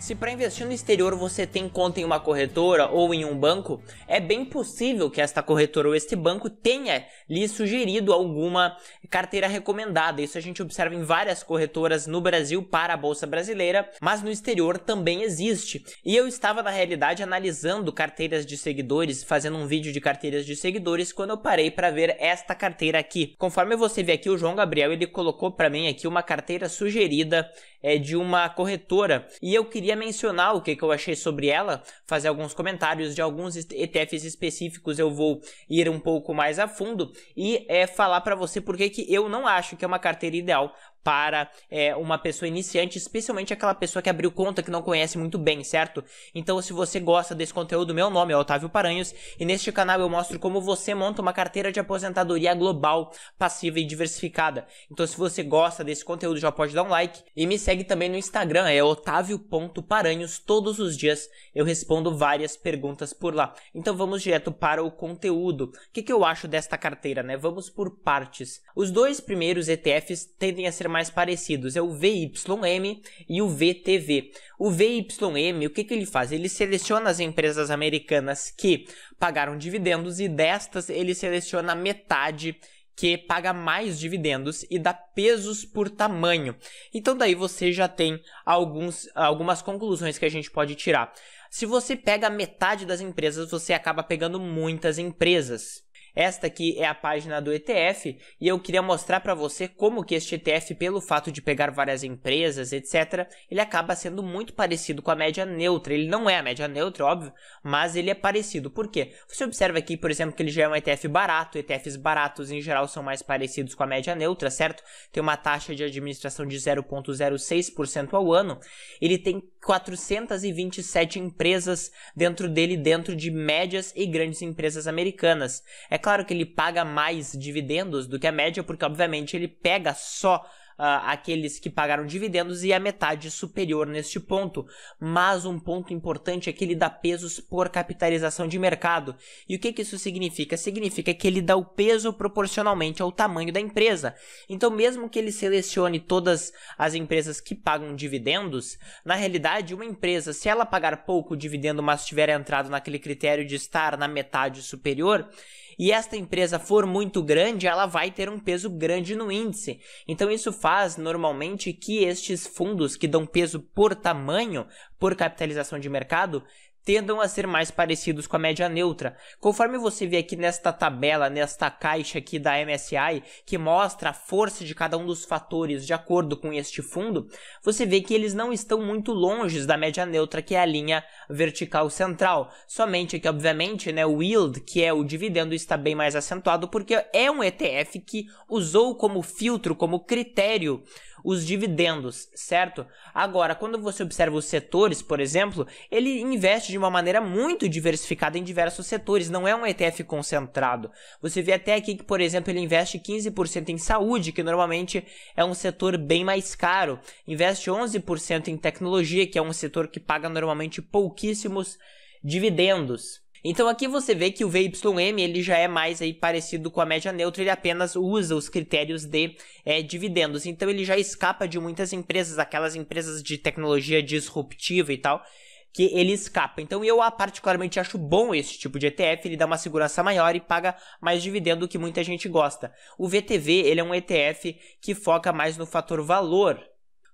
Se para investir no exterior você tem conta em uma corretora ou em um banco, é bem possível que esta corretora ou este banco tenha lhe sugerido alguma carteira recomendada. Isso a gente observa em várias corretoras no Brasil para a bolsa brasileira, mas no exterior também existe. E eu estava na realidade analisando carteiras de seguidores, fazendo um vídeo de carteiras de seguidores quando eu parei para ver esta carteira aqui. Conforme você vê aqui, o João Gabriel ele colocou para mim aqui uma carteira sugerida é de uma corretora. E eu queria mencionar o que, que eu achei sobre ela, fazer alguns comentários de alguns ETFs específicos. Eu vou ir um pouco mais a fundo e é, falar para você porque que eu não acho que é uma carteira ideal para é, uma pessoa iniciante, especialmente aquela pessoa que abriu conta que não conhece muito bem, certo? Então, se você gosta desse conteúdo, meu nome é Otávio Paranhos e neste canal eu mostro como você monta uma carteira de aposentadoria global, passiva e diversificada. Então, se você gosta desse conteúdo, já pode dar um like e me segue também no Instagram, é otávio.paranhos. Todos os dias eu respondo várias perguntas por lá. Então, vamos direto para o conteúdo. O que, que eu acho desta carteira, né? Vamos por partes. Os dois primeiros ETFs tendem a ser mais parecidos é o VYM e o VTV. O VYM, o que, que ele faz? Ele seleciona as empresas americanas que pagaram dividendos e destas ele seleciona metade que paga mais dividendos e dá pesos por tamanho. Então daí você já tem alguns, algumas conclusões que a gente pode tirar. Se você pega metade das empresas, você acaba pegando muitas empresas. Esta aqui é a página do ETF e eu queria mostrar para você como que este ETF, pelo fato de pegar várias empresas, etc, ele acaba sendo muito parecido com a média neutra. Ele não é a média neutra, óbvio, mas ele é parecido. Por quê? Você observa aqui, por exemplo, que ele já é um ETF barato. ETFs baratos em geral são mais parecidos com a média neutra, certo? Tem uma taxa de administração de 0.06% ao ano. Ele tem 427 empresas dentro dele, dentro de médias e grandes empresas americanas. É claro que ele paga mais dividendos do que a média, porque obviamente ele pega só Uh, aqueles que pagaram dividendos e a metade superior neste ponto. Mas um ponto importante é que ele dá pesos por capitalização de mercado. E o que, que isso significa? Significa que ele dá o peso proporcionalmente ao tamanho da empresa. Então, mesmo que ele selecione todas as empresas que pagam dividendos, na realidade, uma empresa, se ela pagar pouco dividendo, mas tiver entrado naquele critério de estar na metade superior, e esta empresa for muito grande, ela vai ter um peso grande no índice. Então isso faz normalmente que estes fundos que dão peso por tamanho, por capitalização de mercado, tendam a ser mais parecidos com a média neutra. Conforme você vê aqui nesta tabela, nesta caixa aqui da MSI, que mostra a força de cada um dos fatores de acordo com este fundo, você vê que eles não estão muito longe da média neutra, que é a linha vertical central. Somente que, obviamente, né, o yield, que é o dividendo, está bem mais acentuado, porque é um ETF que usou como filtro, como critério, os dividendos, certo? Agora, quando você observa os setores, por exemplo, ele investe de uma maneira muito diversificada em diversos setores, não é um ETF concentrado. Você vê até aqui que, por exemplo, ele investe 15% em saúde, que normalmente é um setor bem mais caro, investe 11% em tecnologia, que é um setor que paga normalmente pouquíssimos dividendos. Então aqui você vê que o VYM ele já é mais aí parecido com a média neutra, ele apenas usa os critérios de é, dividendos. Então ele já escapa de muitas empresas, aquelas empresas de tecnologia disruptiva e tal, que ele escapa. Então eu particularmente acho bom esse tipo de ETF, ele dá uma segurança maior e paga mais dividendo que muita gente gosta. O VTV, ele é um ETF que foca mais no fator valor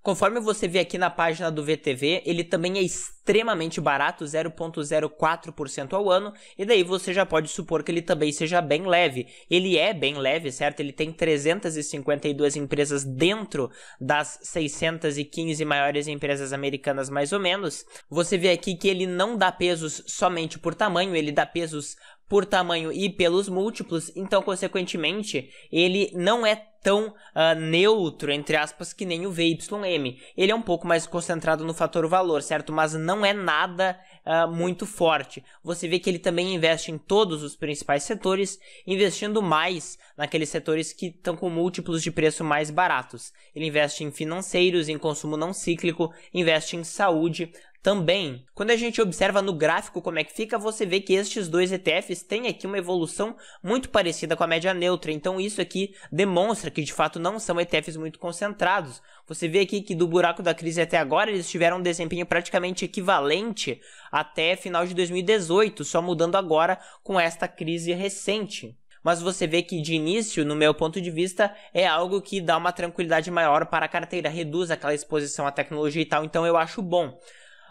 Conforme você vê aqui na página do VTV, ele também é extremamente barato, 0,04% ao ano, e daí você já pode supor que ele também seja bem leve. Ele é bem leve, certo? Ele tem 352 empresas dentro das 615 maiores empresas americanas, mais ou menos. Você vê aqui que ele não dá pesos somente por tamanho, ele dá pesos por tamanho e pelos múltiplos, então, consequentemente, ele não é tão uh, neutro, entre aspas, que nem o VYM. Ele é um pouco mais concentrado no fator valor, certo? Mas não é nada uh, muito forte. Você vê que ele também investe em todos os principais setores, investindo mais naqueles setores que estão com múltiplos de preço mais baratos. Ele investe em financeiros, em consumo não cíclico, investe em saúde, também, quando a gente observa no gráfico como é que fica, você vê que estes dois ETFs têm aqui uma evolução muito parecida com a média neutra, então isso aqui demonstra que de fato não são ETFs muito concentrados. Você vê aqui que do buraco da crise até agora eles tiveram um desempenho praticamente equivalente até final de 2018, só mudando agora com esta crise recente mas você vê que de início, no meu ponto de vista, é algo que dá uma tranquilidade maior para a carteira, reduz aquela exposição à tecnologia e tal, então eu acho bom.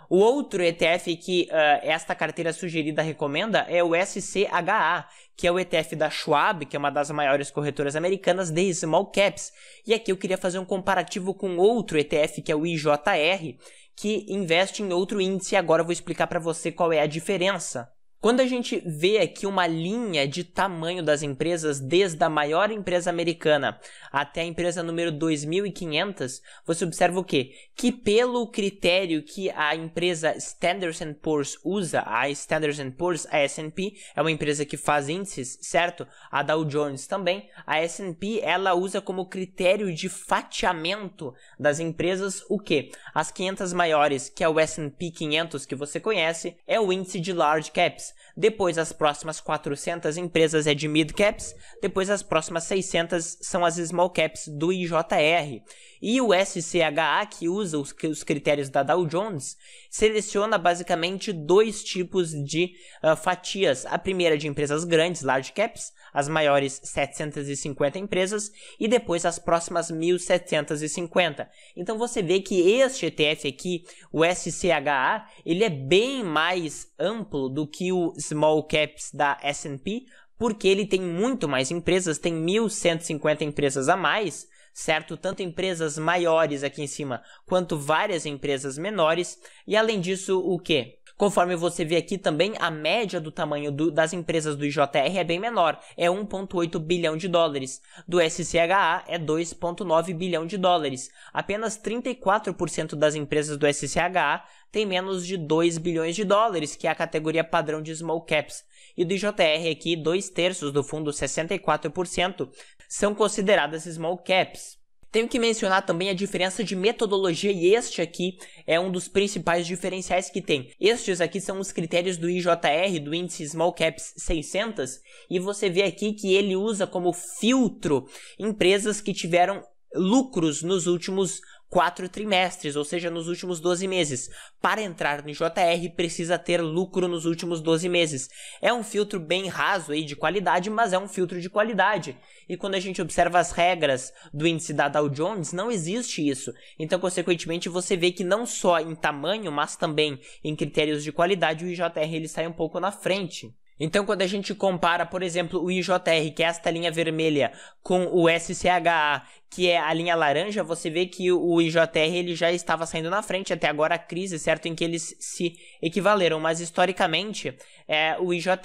O outro ETF que uh, esta carteira sugerida recomenda é o SCHA, que é o ETF da Schwab, que é uma das maiores corretoras americanas de small caps. E aqui eu queria fazer um comparativo com outro ETF, que é o IJR, que investe em outro índice. Agora eu vou explicar para você qual é a diferença. Quando a gente vê aqui uma linha de tamanho das empresas, desde a maior empresa americana até a empresa número 2500, você observa o quê? Que pelo critério que a empresa Standard Poor's usa, a Standard Poor's, a S&P, é uma empresa que faz índices, certo? A Dow Jones também. A S&P, ela usa como critério de fatiamento das empresas o quê? As 500 maiores, que é o S&P 500 que você conhece, é o índice de large caps depois as próximas 400 empresas é de mid caps, depois as próximas 600 são as small caps do IJR. E o SCHA, que usa os, os critérios da Dow Jones, seleciona basicamente dois tipos de uh, fatias. A primeira de empresas grandes, large caps, as maiores 750 empresas, e depois as próximas 1750. Então você vê que este ETF aqui, o SCHA, ele é bem mais amplo do que o Small Caps da S&P, porque ele tem muito mais empresas, tem 1.150 empresas a mais, certo? Tanto empresas maiores aqui em cima quanto várias empresas menores. E além disso, o que? Conforme você vê aqui também, a média do tamanho do, das empresas do IJR é bem menor, é 1,8 bilhão de dólares. Do SCHA é 2,9 bilhão de dólares. Apenas 34% das empresas do SCHA tem menos de 2 bilhões de dólares, que é a categoria padrão de small caps. E do IJR aqui, dois terços do fundo, 64%, são consideradas small caps. Tenho que mencionar também a diferença de metodologia e este aqui é um dos principais diferenciais que tem. Estes aqui são os critérios do IJR, do índice Small Caps 600, e você vê aqui que ele usa como filtro empresas que tiveram lucros nos últimos quatro trimestres, ou seja, nos últimos 12 meses. Para entrar no JR, precisa ter lucro nos últimos 12 meses. É um filtro bem raso aí de qualidade, mas é um filtro de qualidade. E quando a gente observa as regras do índice da Dow Jones, não existe isso. Então, consequentemente, você vê que não só em tamanho, mas também em critérios de qualidade, o IJR ele sai um pouco na frente. Então, quando a gente compara, por exemplo, o IJR, que é esta linha vermelha, com o SCHA, que é a linha laranja, você vê que o IJR ele já estava saindo na frente até agora a crise, certo, em que eles se equivaleram. Mas historicamente, é, o IJR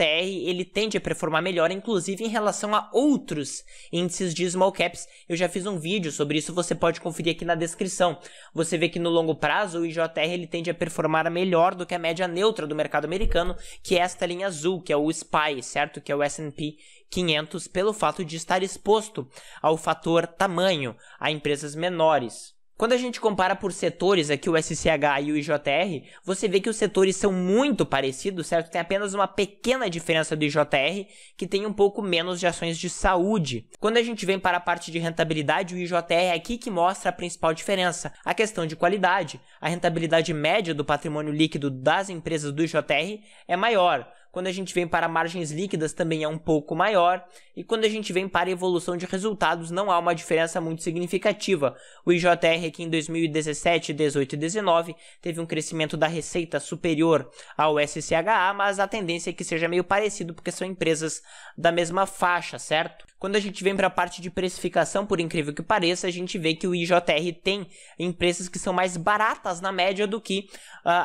ele tende a performar melhor, inclusive em relação a outros índices de small caps. Eu já fiz um vídeo sobre isso, você pode conferir aqui na descrição. Você vê que no longo prazo o IJR ele tende a performar melhor do que a média neutra do mercado americano, que é esta linha azul, que é o SPY, certo? Que é o S&P 500, pelo fato de estar exposto ao fator tamanho, a empresas menores. Quando a gente compara por setores aqui o SCH e o IJR, você vê que os setores são muito parecidos, certo? Tem apenas uma pequena diferença do IJR, que tem um pouco menos de ações de saúde. Quando a gente vem para a parte de rentabilidade, o IJR é aqui que mostra a principal diferença, a questão de qualidade. A rentabilidade média do patrimônio líquido das empresas do IJR é maior, quando a gente vem para margens líquidas também é um pouco maior. E quando a gente vem para evolução de resultados não há uma diferença muito significativa. O IJR aqui em 2017, 18 e 19 teve um crescimento da receita superior ao SCHA, mas a tendência é que seja meio parecido porque são empresas da mesma faixa, certo? Quando a gente vem para a parte de precificação, por incrível que pareça, a gente vê que o IJR tem empresas que são mais baratas na média do que uh,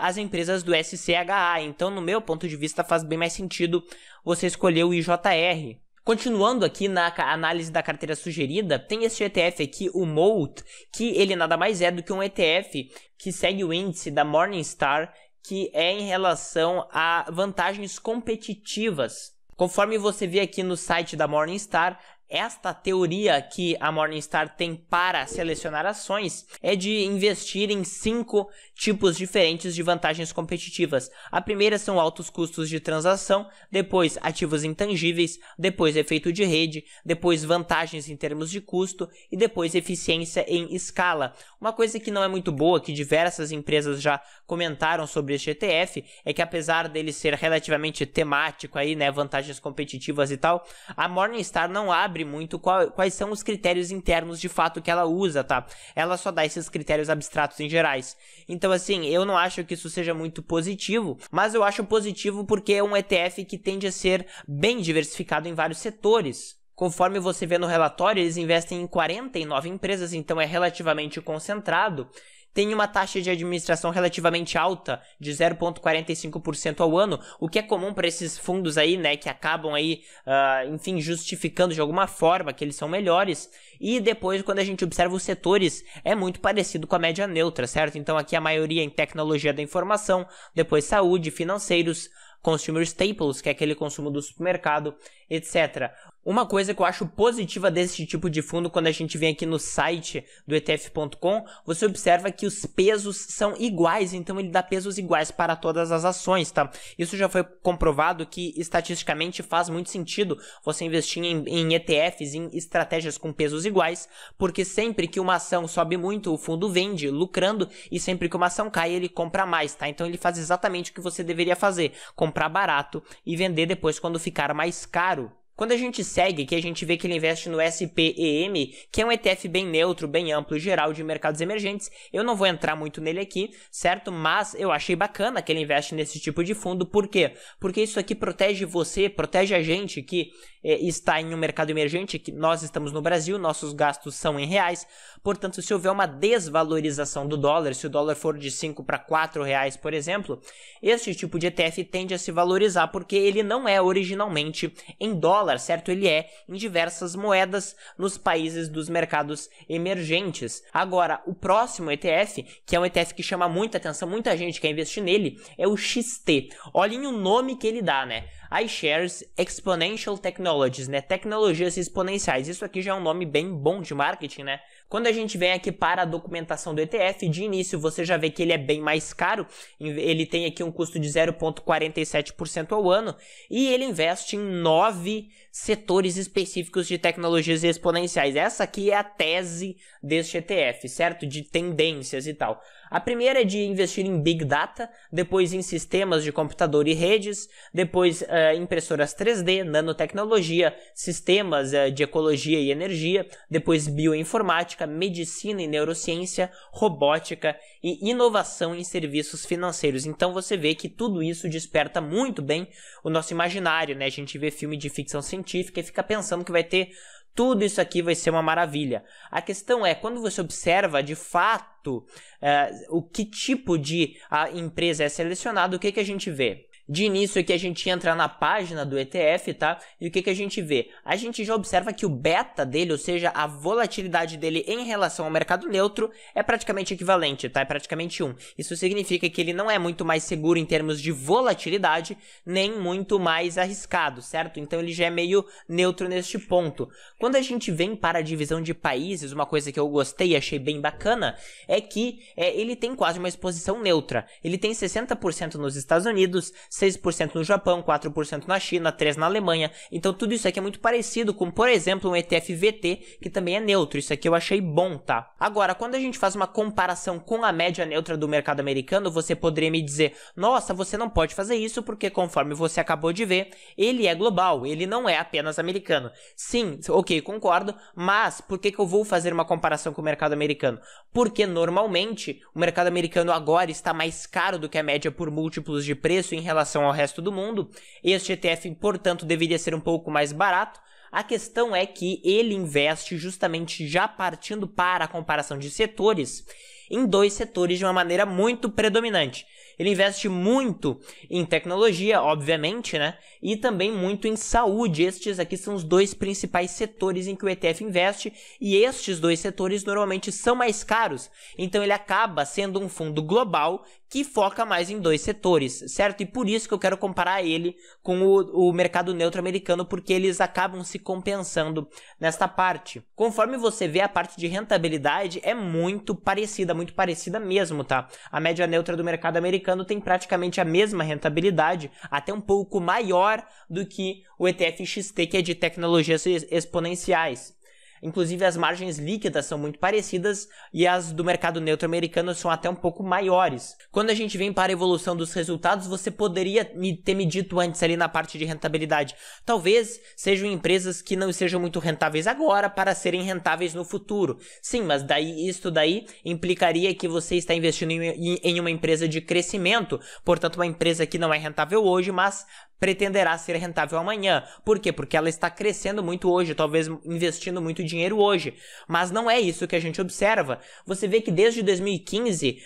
as empresas do SCHA. Então, no meu ponto de vista, faz bem bem mais sentido você escolher o IJR. Continuando aqui na análise da carteira sugerida, tem este ETF aqui, o MOLT, que ele nada mais é do que um ETF que segue o índice da Morningstar, que é em relação a vantagens competitivas. Conforme você vê aqui no site da Morningstar, esta teoria que a Morningstar tem para selecionar ações é de investir em cinco tipos diferentes de vantagens competitivas. A primeira são altos custos de transação, depois ativos intangíveis, depois efeito de rede, depois vantagens em termos de custo e depois eficiência em escala. Uma coisa que não é muito boa, que diversas empresas já comentaram sobre este ETF, é que apesar dele ser relativamente temático aí, né, vantagens competitivas e tal, a Morningstar não abre abre muito qual, quais são os critérios internos de fato que ela usa, tá? Ela só dá esses critérios abstratos em gerais. Então, assim, eu não acho que isso seja muito positivo, mas eu acho positivo porque é um ETF que tende a ser bem diversificado em vários setores. Conforme você vê no relatório, eles investem em 49 empresas, então é relativamente concentrado tem uma taxa de administração relativamente alta, de 0,45% ao ano, o que é comum para esses fundos aí, né, que acabam aí, uh, enfim, justificando de alguma forma que eles são melhores. E depois, quando a gente observa os setores, é muito parecido com a média neutra, certo? Então aqui a maioria em tecnologia da informação, depois saúde, financeiros, consumer staples, que é aquele consumo do supermercado, etc. Uma coisa que eu acho positiva desse tipo de fundo, quando a gente vem aqui no site do ETF.com, você observa que os pesos são iguais, então ele dá pesos iguais para todas as ações, tá? Isso já foi comprovado que estatisticamente faz muito sentido você investir em, em ETFs, em estratégias com pesos iguais, porque sempre que uma ação sobe muito, o fundo vende, lucrando, e sempre que uma ação cai, ele compra mais, tá? Então ele faz exatamente o que você deveria fazer: comprar barato e vender depois quando ficar mais caro. Quando a gente segue que a gente vê que ele investe no SPEM, que é um ETF bem neutro, bem amplo, geral de mercados emergentes. Eu não vou entrar muito nele aqui, certo? Mas eu achei bacana que ele investe nesse tipo de fundo. Por quê? Porque isso aqui protege você, protege a gente que eh, está em um mercado emergente, que nós estamos no Brasil, nossos gastos são em reais. Portanto, se houver uma desvalorização do dólar, se o dólar for de 5 para 4 reais, por exemplo, este tipo de ETF tende a se valorizar porque ele não é originalmente em dólar, certo? Ele é em diversas moedas nos países dos mercados emergentes. Agora, o próximo ETF, que é um ETF que chama muita atenção, muita gente quer investir nele, é o XT. Olhem o nome que ele dá, né? iShares Exponential Technologies, né? Tecnologias exponenciais. Isso aqui já é um nome bem bom de marketing, né? Quando a gente vem aqui para a documentação do ETF, de início você já vê que ele é bem mais caro, ele tem aqui um custo de 0,47% ao ano e ele investe em nove setores específicos de tecnologias exponenciais. Essa aqui é a tese deste ETF, certo? De tendências e tal. A primeira é de investir em Big Data, depois em sistemas de computador e redes, depois uh, impressoras 3D, nanotecnologia, sistemas uh, de ecologia e energia, depois bioinformática, medicina e neurociência, robótica e inovação em serviços financeiros. Então você vê que tudo isso desperta muito bem o nosso imaginário, né? A gente vê filme de ficção científica e fica pensando que vai ter tudo isso aqui vai ser uma maravilha. A questão é, quando você observa de fato uh, o que tipo de ah, empresa é selecionada, o que, que a gente vê? De início aqui a gente entra na página do ETF, tá? E o que, que a gente vê? A gente já observa que o beta dele, ou seja, a volatilidade dele em relação ao mercado neutro, é praticamente equivalente, tá? É praticamente 1. Isso significa que ele não é muito mais seguro em termos de volatilidade, nem muito mais arriscado, certo? Então ele já é meio neutro neste ponto. Quando a gente vem para a divisão de países, uma coisa que eu gostei e achei bem bacana, é que é, ele tem quase uma exposição neutra. Ele tem 60% nos Estados Unidos, 6% no Japão, 4% na China, 3% na Alemanha. Então tudo isso aqui é muito parecido com, por exemplo, um ETF VT, que também é neutro. Isso aqui eu achei bom, tá? Agora, quando a gente faz uma comparação com a média neutra do mercado americano, você poderia me dizer, nossa, você não pode fazer isso porque, conforme você acabou de ver, ele é global, ele não é apenas americano. Sim, ok, concordo, mas por que, que eu vou fazer uma comparação com o mercado americano? Porque normalmente o mercado americano agora está mais caro do que a média por múltiplos de preço em relação relação ao resto do mundo. Este ETF, portanto, deveria ser um pouco mais barato. A questão é que ele investe justamente já partindo para a comparação de setores em dois setores de uma maneira muito predominante. Ele investe muito em tecnologia, obviamente, né? E também muito em saúde. Estes aqui são os dois principais setores em que o ETF investe, e estes dois setores normalmente são mais caros. Então ele acaba sendo um fundo global que foca mais em dois setores, certo? E por isso que eu quero comparar ele com o, o mercado neutro americano, porque eles acabam se compensando nesta parte. Conforme você vê, a parte de rentabilidade é muito parecida, muito parecida mesmo, tá? A média neutra do mercado americano americano tem praticamente a mesma rentabilidade, até um pouco maior do que o ETF XT, que é de tecnologias exponenciais. Inclusive, as margens líquidas são muito parecidas e as do mercado neutro americano são até um pouco maiores. Quando a gente vem para a evolução dos resultados, você poderia me ter me dito antes ali na parte de rentabilidade. Talvez sejam empresas que não sejam muito rentáveis agora para serem rentáveis no futuro. Sim, mas daí isto daí implicaria que você está investindo em, em uma empresa de crescimento, portanto, uma empresa que não é rentável hoje, mas pretenderá ser rentável amanhã. Por quê? Porque ela está crescendo muito hoje, talvez investindo muito dinheiro hoje. Mas não é isso que a gente observa. Você vê que desde 2015,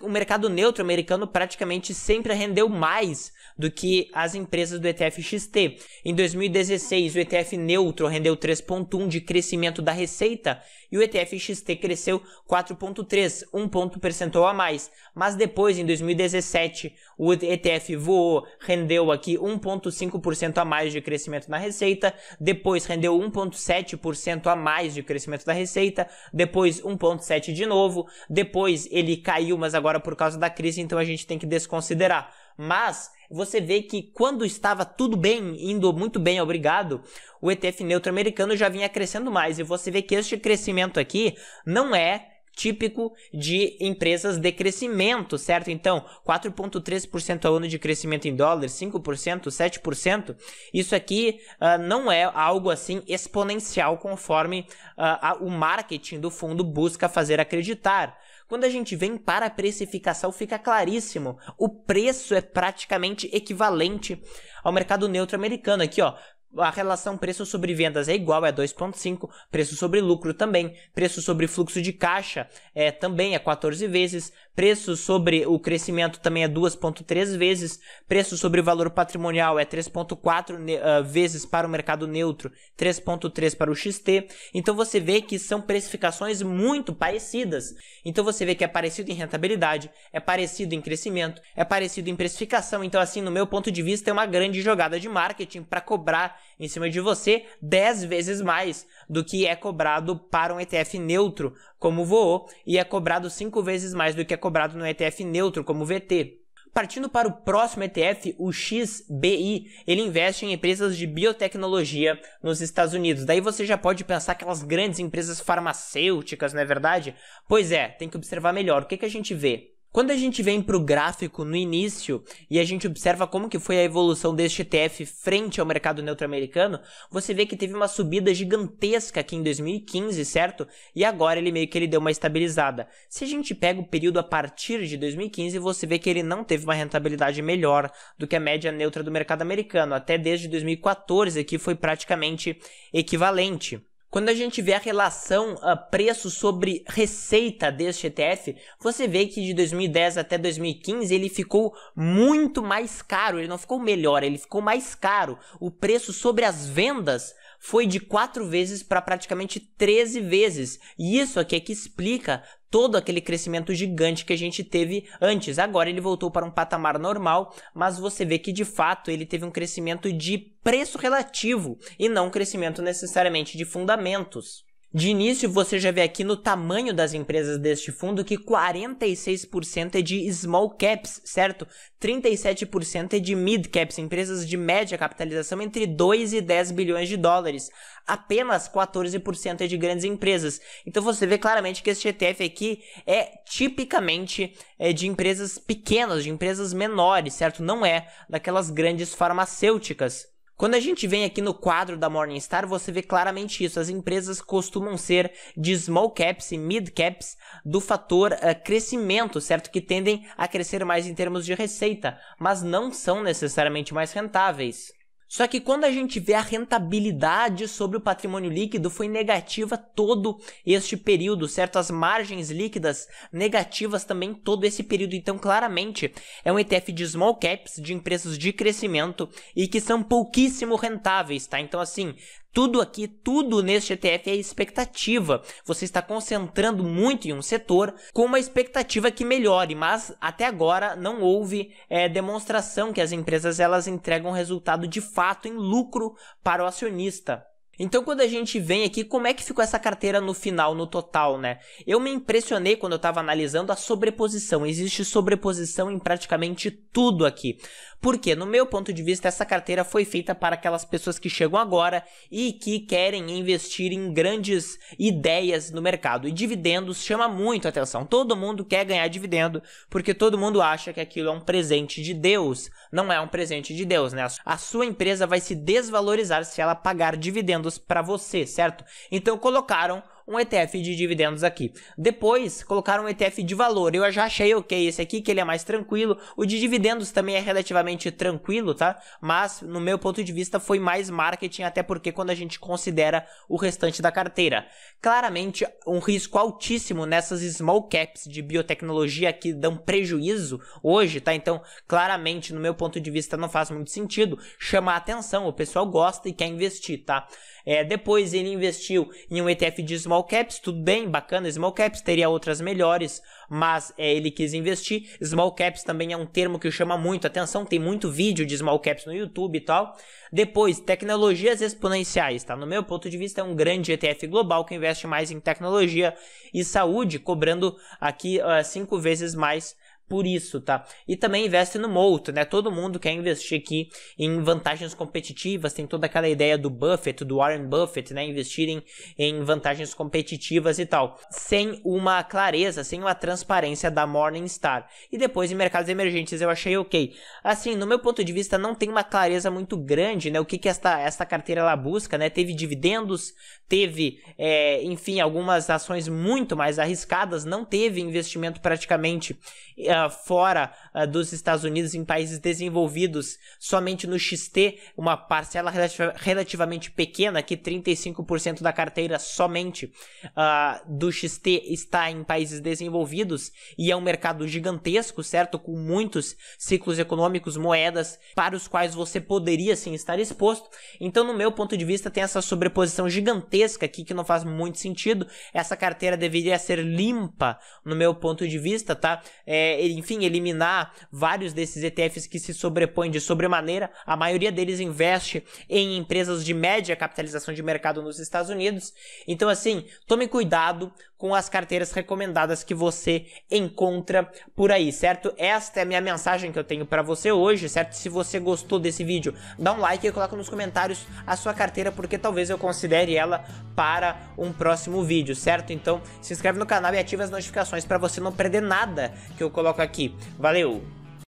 o mercado neutro americano praticamente sempre rendeu mais do que as empresas do ETF XT. Em 2016, o ETF neutro rendeu 3.1 de crescimento da receita e o ETF XT cresceu 4.3, um ponto percentual a mais. Mas depois, em 2017, o ETF voou, rendeu aqui 1 1,5% a mais de crescimento na receita, depois rendeu 1,7% a mais de crescimento da receita, depois 1,7% de novo, depois ele caiu, mas agora por causa da crise, então a gente tem que desconsiderar. Mas você vê que quando estava tudo bem, indo muito bem, obrigado, o ETF neutro americano já vinha crescendo mais. E você vê que este crescimento aqui não é típico de empresas de crescimento, certo? Então, 4,3% ao ano de crescimento em dólares, 5%, 7%, isso aqui uh, não é algo assim exponencial conforme uh, a, o marketing do fundo busca fazer acreditar. Quando a gente vem para a precificação, fica claríssimo. O preço é praticamente equivalente ao mercado neutro americano. Aqui, ó, a relação preço sobre vendas é igual, é 2,5, preço sobre lucro também, preço sobre fluxo de caixa é, também é 14 vezes, preço sobre o crescimento também é 2,3 vezes, preço sobre o valor patrimonial é 3,4 uh, ah, vezes para o mercado neutro, 3,3 para o XT. Então você vê que são precificações muito parecidas. Então você vê que é parecido em rentabilidade, é parecido em crescimento, é parecido em precificação. Então, assim, no meu ponto de vista, é uma grande jogada de marketing para cobrar em cima de você 10 vezes mais do que é cobrado para um ETF neutro, como VOO, e é cobrado 5 vezes mais do que é cobrado no ETF neutro, como VT. Partindo para o próximo ETF, o XBI, ele investe em empresas de biotecnologia nos Estados Unidos. Daí você já pode pensar aquelas grandes empresas farmacêuticas, não é verdade? Pois é, tem que observar melhor. O que, que a gente vê? Quando a gente vem para o gráfico no início e a gente observa como que foi a evolução deste ETF frente ao mercado neutro americano, você vê que teve uma subida gigantesca aqui em 2015, certo? E agora ele meio que ele deu uma estabilizada. Se a gente pega o período a partir de 2015, você vê que ele não teve uma rentabilidade melhor do que a média neutra do mercado americano. Até desde 2014 Aqui foi praticamente equivalente. Quando a gente vê a relação a ah, preço sobre receita deste ETF, você vê que de 2010 até 2015 ele ficou muito mais caro, ele não ficou melhor, ele ficou mais caro. O preço sobre as vendas foi de 4 vezes para praticamente 13 vezes. E isso aqui é que explica todo aquele crescimento gigante que a gente teve antes. Agora ele voltou para um patamar normal, mas você vê que de fato ele teve um crescimento de preço relativo e não um crescimento necessariamente de fundamentos. De início, você já vê aqui no tamanho das empresas deste fundo que 46% é de small caps, certo? 37% é de mid caps, empresas de média capitalização entre 2 e 10 bilhões de dólares. Apenas 14% é de grandes empresas. Então você vê claramente que este ETF aqui é tipicamente é, de empresas pequenas, de empresas menores, certo? Não é daquelas grandes farmacêuticas. Quando a gente vem aqui no quadro da Morningstar, você vê claramente isso. As empresas costumam ser de small caps e mid caps do fator uh, crescimento, certo? Que tendem a crescer mais em termos de receita, mas não são necessariamente mais rentáveis. Só que quando a gente vê a rentabilidade sobre o patrimônio líquido foi negativa todo este período, certo? As margens líquidas negativas também todo esse período. Então, claramente, é um ETF de small caps, de empresas de crescimento e que são pouquíssimo rentáveis, tá? Então, assim, tudo aqui, tudo neste ETF é expectativa. Você está concentrando muito em um setor com uma expectativa que melhore, mas até agora não houve é, demonstração que as empresas elas entregam resultado de fato em lucro para o acionista. Então, quando a gente vem aqui, como é que ficou essa carteira no final, no total, né? Eu me impressionei quando eu estava analisando a sobreposição. Existe sobreposição em praticamente tudo aqui. Porque, no meu ponto de vista, essa carteira foi feita para aquelas pessoas que chegam agora e que querem investir em grandes ideias no mercado. E dividendos chama muito atenção. Todo mundo quer ganhar dividendo porque todo mundo acha que aquilo é um presente de Deus. Não é um presente de Deus, né? A sua empresa vai se desvalorizar se ela pagar dividendos para você, certo? Então colocaram um ETF de dividendos aqui. Depois, colocaram um ETF de valor. Eu já achei ok esse aqui, que ele é mais tranquilo. O de dividendos também é relativamente tranquilo, tá? Mas, no meu ponto de vista, foi mais marketing, até porque quando a gente considera o restante da carteira. Claramente, um risco altíssimo nessas small caps de biotecnologia que dão prejuízo hoje, tá? Então, claramente, no meu ponto de vista, não faz muito sentido chamar atenção. O pessoal gosta e quer investir, tá? É, depois ele investiu em um ETF de small caps, tudo bem, bacana, small caps teria outras melhores, mas é, ele quis investir. Small caps também é um termo que chama muito atenção, tem muito vídeo de small caps no YouTube e tal. Depois, tecnologias exponenciais, tá? No meu ponto de vista, é um grande ETF global que investe mais em tecnologia e saúde, cobrando aqui uh, cinco vezes mais por isso, tá? E também investe no Molto, né? Todo mundo quer investir aqui em vantagens competitivas, tem toda aquela ideia do Buffett, do Warren Buffett, né? Investir em, em vantagens competitivas e tal, sem uma clareza, sem uma transparência da Morningstar. E depois em mercados emergentes eu achei ok. Assim, no meu ponto de vista, não tem uma clareza muito grande, né? O que, que esta, esta carteira ela busca, né? Teve dividendos, teve, é, enfim, algumas ações muito mais arriscadas, não teve investimento praticamente. Uh, fora uh, dos Estados Unidos, em países desenvolvidos, somente no XT, uma parcela relativamente pequena, que 35% da carteira somente uh, do XT está em países desenvolvidos, e é um mercado gigantesco, certo? Com muitos ciclos econômicos, moedas para os quais você poderia sim estar exposto. Então, no meu ponto de vista, tem essa sobreposição gigantesca aqui que não faz muito sentido. Essa carteira deveria ser limpa, no meu ponto de vista, tá? É, enfim, eliminar vários desses ETFs que se sobrepõem de sobremaneira. A maioria deles investe em empresas de média capitalização de mercado nos Estados Unidos. Então, assim, tome cuidado com as carteiras recomendadas que você encontra por aí, certo? Esta é a minha mensagem que eu tenho para você hoje, certo? Se você gostou desse vídeo, dá um like e coloca nos comentários a sua carteira, porque talvez eu considere ela para um próximo vídeo, certo? Então se inscreve no canal e ativa as notificações para você não perder nada que eu coloco aqui. Valeu!